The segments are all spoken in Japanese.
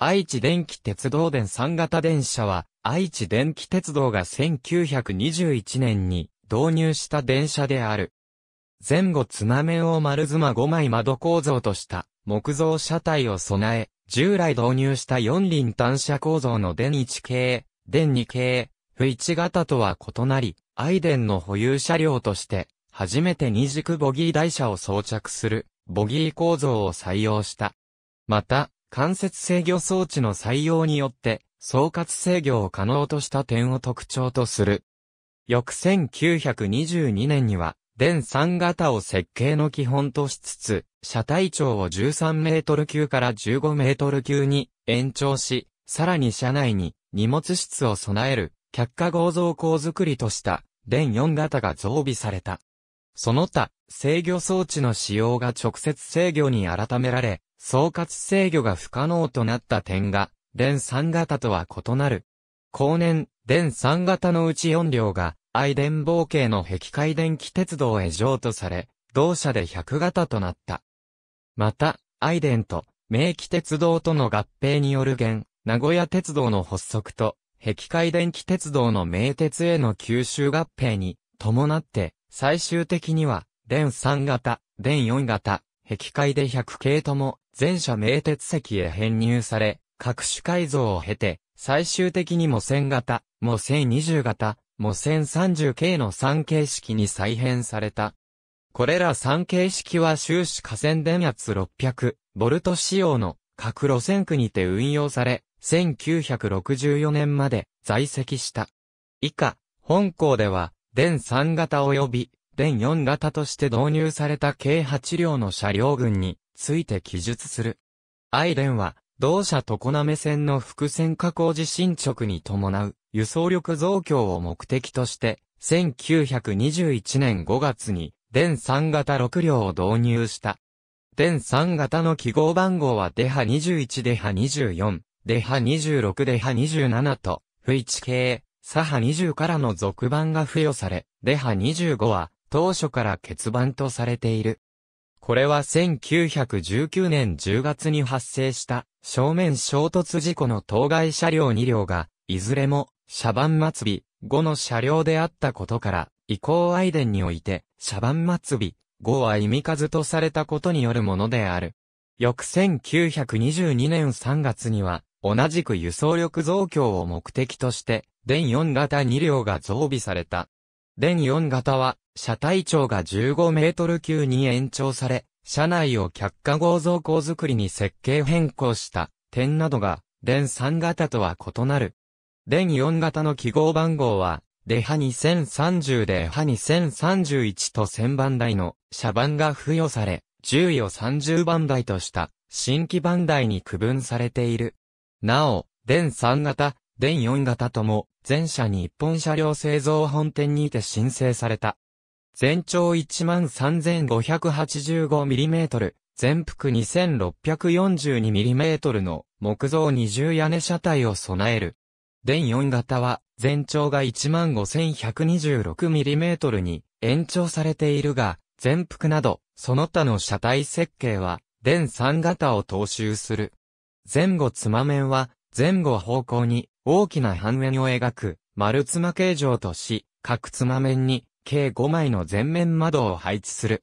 愛知電気鉄道電3型電車は、愛知電気鉄道が1921年に導入した電車である。前後つま面を丸妻5枚窓構造とした木造車体を備え、従来導入した4輪単車構造の電1系、電2系、不一型とは異なり、愛電の保有車両として、初めて二軸ボギー台車を装着する、ボギー構造を採用した。また、間接制御装置の採用によって、総括制御を可能とした点を特徴とする。翌1922年には、電3型を設計の基本としつつ、車体長を13メートル級から15メートル級に延長し、さらに車内に荷物室を備える、客下合造構作りとした、電4型が増備された。その他、制御装置の使用が直接制御に改められ、総括制御が不可能となった点が、電3型とは異なる。後年、電3型のうち4両が、愛電冒系の壁海電気鉄道へ譲渡され、同社で100型となった。また、愛電と、明記鉄道との合併による現、名古屋鉄道の発足と、壁海電気鉄道の名鉄への吸収合併に、伴って、最終的には、電3型、電4型、壁階で100系とも、全車名鉄石へ編入され、各種改造を経て、最終的にも1000型、も1020型、も1030系の3形式に再編された。これら3形式は終始河川電圧600、ボルト仕様の各路線区にて運用され、1964年まで在籍した。以下、本校では、電3型及び電4型として導入された計8両の車両群について記述する。愛電は、同社常滑線の伏線加工時進捗に伴う輸送力増強を目的として、1921年5月に、電3型6両を導入した。電3型の記号番号はデハ21デハ24、デハ26デハ27と、不一系、左派20からの続版が付与され、デ派25は当初から欠番とされている。これは1919年10月に発生した正面衝突事故の当該車両2両が、いずれも、車番末尾5の車両であったことから、移行アイデンにおいて、車番末尾5は意味数とされたことによるものである。翌1922年3月には、同じく輸送力増強を目的として、電4型2両が増備された。電4型は、車体長が15メートル級に延長され、車内を脚下合造工作りに設計変更した点などが、電3型とは異なる。電4型の記号番号は、デハ2030でハ2031と1000番台の車番が付与され、10位を30番台とした新規番台に区分されている。なお、電3型、電4型とも、全車日本車両製造本店にて申請された。全長 13,585mm、全幅 2642mm の木造二重屋根車体を備える。電4型は、全長が 15,126mm に延長されているが、全幅など、その他の車体設計は、電3型を踏襲する。前後つま面は、前後方向に大きな半円を描く丸妻形状とし、各妻面に計5枚の全面窓を配置する。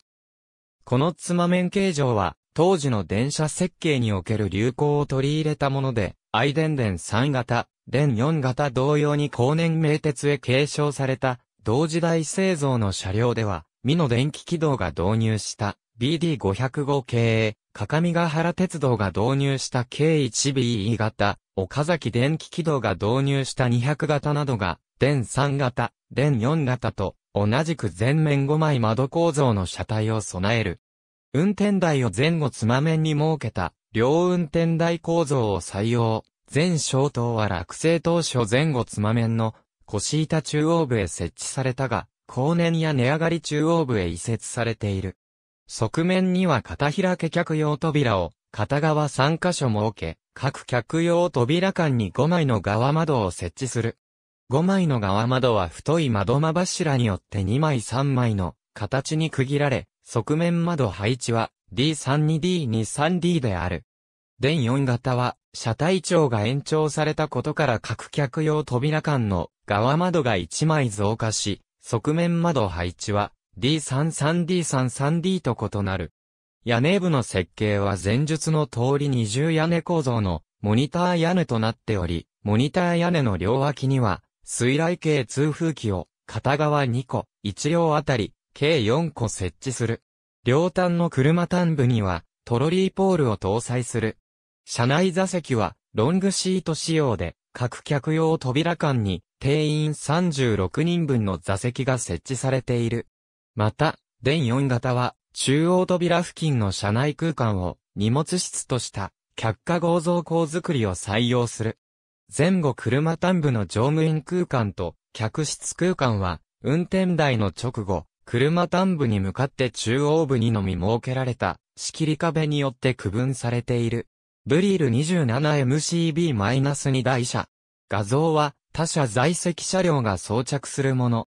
この妻面形状は当時の電車設計における流行を取り入れたもので、アイデンデン3型、デン4型同様に後年名鉄へ継承された同時代製造の車両では、美の電気軌道が導入した BD505 系、各務原鉄道が導入した K1BE 型、岡崎電気軌道が導入した200型などが、電3型、電4型と、同じく前面5枚窓構造の車体を備える。運転台を前後つま面に設けた、両運転台構造を採用。前小灯は落成当初前後つま面の、腰板中央部へ設置されたが、後年や値上がり中央部へ移設されている。側面には片開け客用扉を、片側3箇所設け、各客用扉間に5枚の側窓を設置する。5枚の側窓は太い窓間柱によって2枚3枚の形に区切られ、側面窓配置は D32D23D である。電4型は、車体長が延長されたことから各客用扉間の側窓が1枚増加し、側面窓配置は D33D33D と異なる。屋根部の設計は前述の通り二重屋根構造のモニター屋根となっており、モニター屋根の両脇には水雷系通風機を片側2個、1両あたり計4個設置する。両端の車端部にはトロリーポールを搭載する。車内座席はロングシート仕様で各客用扉間に定員36人分の座席が設置されている。また、電4型は、中央扉付近の車内空間を荷物室とした客下合造構作りを採用する。前後車端部の乗務員空間と客室空間は運転台の直後、車端部に向かって中央部にのみ設けられた仕切り壁によって区分されている。ブリール 27MCB-2 台車。画像は他社在籍車両が装着するもの。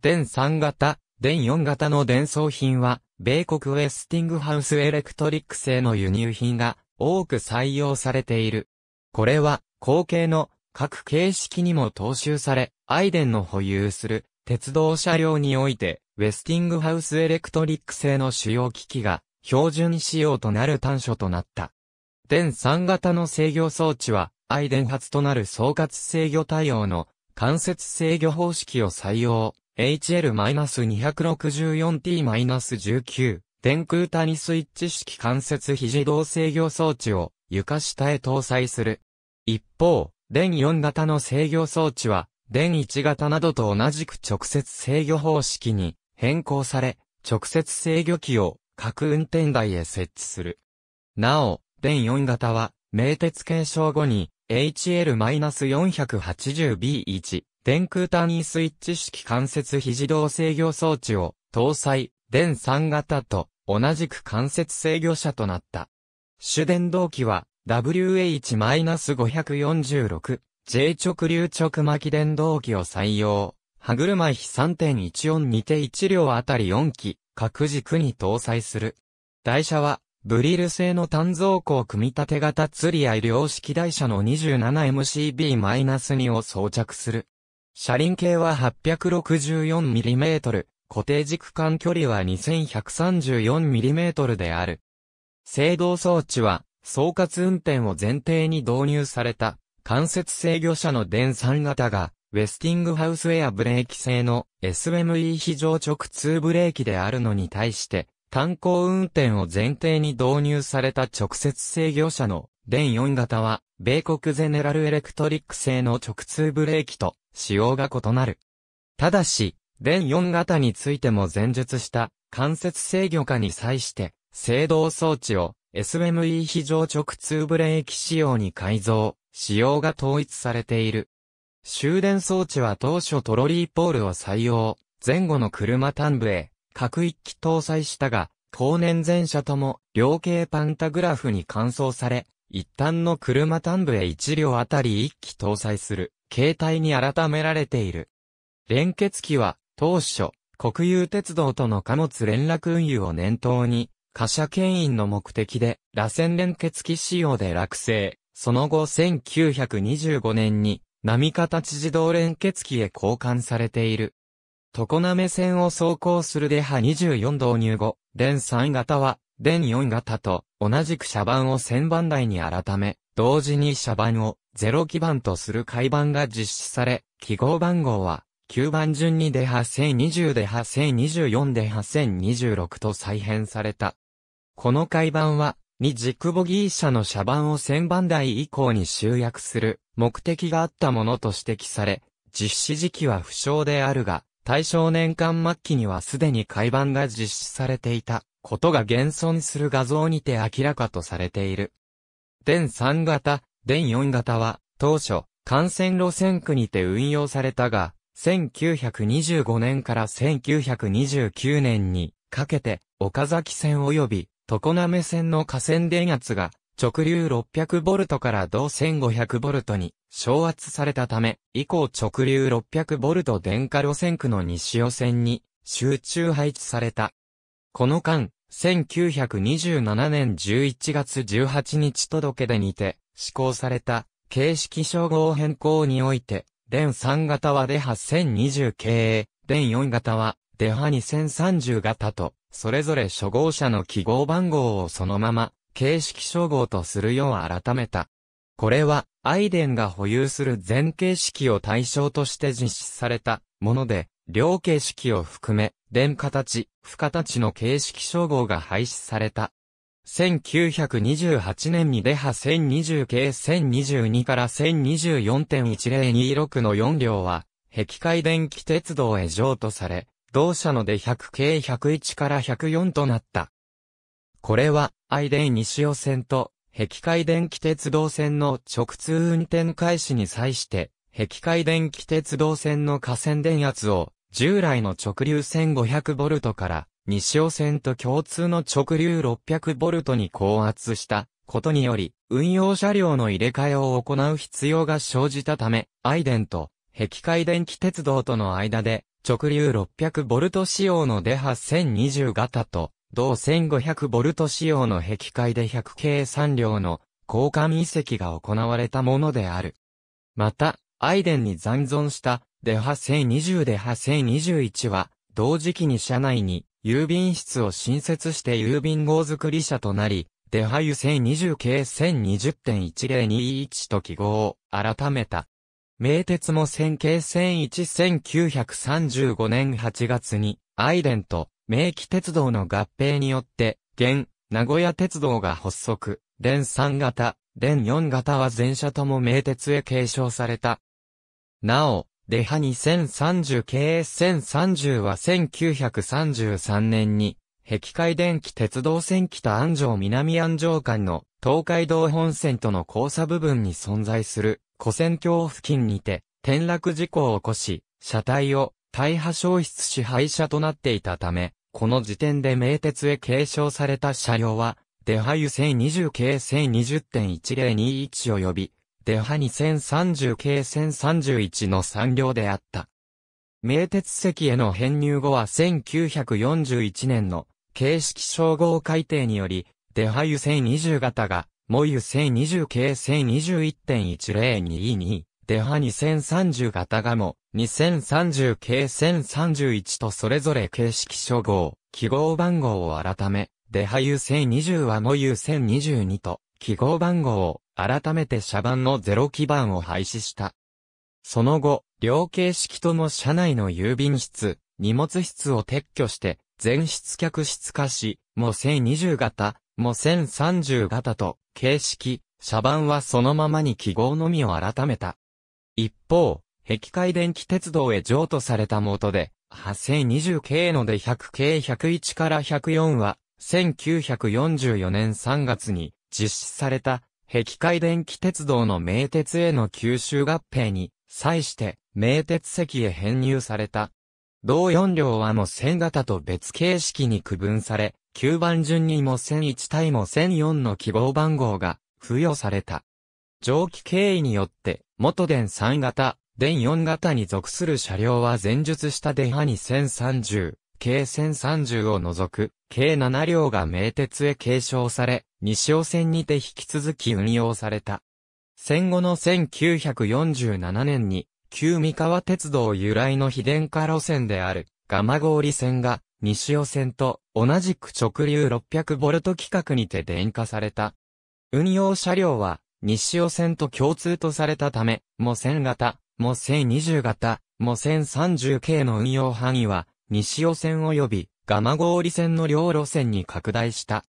電3型、電4型の電装品は、米国ウェスティングハウスエレクトリック製の輸入品が多く採用されている。これは、後継の各形式にも踏襲され、アイデンの保有する鉄道車両において、ウェスティングハウスエレクトリック製の主要機器が標準仕様となる端緒となった。電3型の制御装置は、アイデン発となる総括制御対応の間接制御方式を採用。HL-264T-19 電空谷スイッチ式関節非自動制御装置を床下へ搭載する。一方、電4型の制御装置は、電1型などと同じく直接制御方式に変更され、直接制御機を各運転台へ設置する。なお、電4型は、名鉄継承後に、HL-480B1 電空単位スイッチ式関節非自動制御装置を搭載、電3型と同じく関節制御車となった。主電動機は WH-546J 直流直巻電動機を採用。歯車比3 1 4にて1両あたり4機、各軸に搭載する。台車はブリル製の単造鋼組み立て型釣り合い量式台車の 27MCB-2 を装着する。車輪径は 864mm、固定軸間距離は 2134mm である。制動装置は、総括運転を前提に導入された、間接制御車の電3型が、ウェスティングハウスエアブレーキ製の SME 非常直通ブレーキであるのに対して、参考運転を前提に導入された直接制御車の電4型は、米国ゼネラルエレクトリック製の直通ブレーキと仕様が異なる。ただし、電4型についても前述した間接制御下に際して、制動装置を SME 非常直通ブレーキ仕様に改造、仕様が統一されている。終電装置は当初トロリーポールを採用、前後の車端部へ各一機搭載したが、後年全車とも、両系パンタグラフに換装され、一旦の車端部へ1両あたり1機搭載する、形態に改められている。連結機は、当初、国有鉄道との貨物連絡運輸を念頭に、貨車牽引の目的で、螺旋連結機仕様で落成。その後1925年に、波形自動連結機へ交換されている。常滑線を走行するデハ24導入後、電3型は、電4型と同じく車番を1000番台に改め、同時に車番を0基盤とする改番が実施され、記号番号は、9番順にデハ1020デハ1024デハ1026と再編された。この改番は、2軸ボギー車の車番を1000番台以降に集約する目的があったものと指摘され、実施時期は不詳であるが、大正年間末期にはすでに改版が実施されていたことが現存する画像にて明らかとされている。電3型、電4型は当初幹線路線区にて運用されたが、1925年から1929年にかけて岡崎線及び常滑線の河川電圧が直流 600V から同 1500V に昇圧されたため、以降直流 600V 電化路線区の西予線に集中配置された。この間、1927年11月18日届でにて、施行された、形式称号変更において、電3型はデハ1020系、電4型はデハ2030型と、それぞれ初号車の記号番号をそのまま形式称号とするよう改めた。これは、アイデンが保有する全形式を対象として実施されたもので、両形式を含め、電形、不形の形式称号が廃止された。1928年にデハ1020系1022から1024.1026の4両は、壁海電気鉄道へ譲渡され、同社ので100系101から104となった。これは、愛電西尾線と、碧海電気鉄道線の直通運転開始に際して、碧海電気鉄道線の河線電圧を、従来の直流 1500V から、西尾線と共通の直流 600V に高圧したことにより、運用車両の入れ替えを行う必要が生じたため、アイデンと、碧海電気鉄道との間で、直流 600V 仕様の出波1020型と、同1500ボルト仕様の壁階で100系3両の交換遺跡が行われたものである。また、アイデンに残存したデハ1020デハ1021は、同時期に社内に郵便室を新設して郵便号作り社となり、デハユ1020系1020.1021と記号を改めた。名鉄も1000系1 0 0 1935年8月にアイデンと名機鉄道の合併によって、現、名古屋鉄道が発足、連3型、連4型は全車とも名鉄へ継承された。なお、デハ 2030KS1030 は1933年に、壁海電気鉄道線北安城南安城間の東海道本線との交差部分に存在する古線橋付近にて転落事故を起こし、車体を大破消失し廃車となっていたため、この時点で名鉄へ継承された車両は、デハ1020系1020.1021及び、デハ2030系1031の3両であった。名鉄席への編入後は1941年の形式称号改定により、デハユ1020型が、モユ1020系1021.1022デハ2030型ガモ、2030系1031とそれぞれ形式称号、記号番号を改め、デハ U1020 はも U1022 と、記号番号を、改めて車番の0基盤を廃止した。その後、両形式とも車内の郵便室、荷物室を撤去して、全室客室化し、も1020型、も1030型と、形式、車番はそのままに記号のみを改めた。一方、壁海電気鉄道へ譲渡された元で、8020系ので100系101から104は、1944年3月に実施された、壁海電気鉄道の名鉄への吸収合併に、際して、名鉄席へ編入された。同4両はも線型と別形式に区分され、9番順にも0 1対も0 4の希望番号が付与された。蒸気経緯によって元電3型、電4型に属する車両は前述した電波に1030、計1030を除く、計7両が名鉄へ継承され、西尾線にて引き続き運用された。戦後の1947年に、旧三河鉄道由来の非電化路線である、蒲郡線が、西尾線と同じく直流 600V 規格にて電化された。運用車両は、西尾線と共通とされたため、模1型、模1020型、模1030系の運用範囲は、西尾線及び、蒲郡線の両路線に拡大した。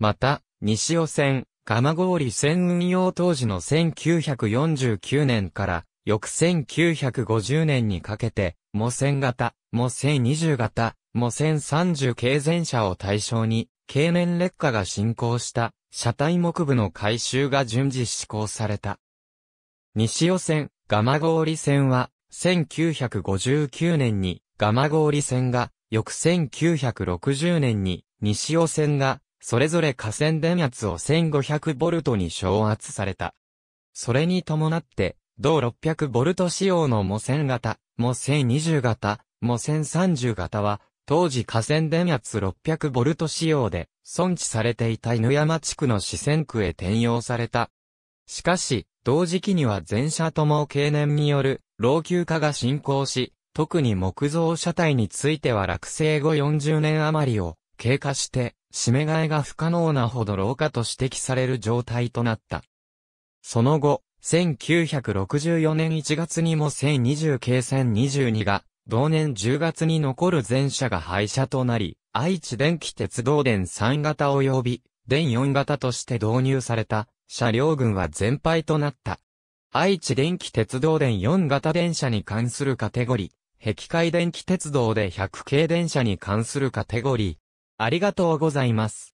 また、西尾線、蒲郡線運用当時の1949年から、翌1950年にかけて、模1型、模1020型、模1030系全車を対象に、経年劣化が進行した車体木部の改修が順次施行された。西尾線、蒲郡線は、1959年に蒲郡線が、翌1960年に西尾線が、それぞれ河川電圧を1 5 0 0トに昇圧された。それに伴って、同6 0 0ト仕様の模線型、模線20型、模線30型は、当時河川電圧6 0 0ト仕様で、損置されていた犬山地区の四川区へ転用された。しかし、同時期には全車とも経年による老朽化が進行し、特に木造車体については落成後40年余りを経過して、締め替えが不可能なほど老化と指摘される状態となった。その後、1964年1月にも1020系1022が同年10月に残る全車が廃車となり、愛知電気鉄道電3型及び、電4型として導入された、車両群は全廃となった。愛知電気鉄道電4型電車に関するカテゴリー、壁海電気鉄道で100系電車に関するカテゴリー。ありがとうございます。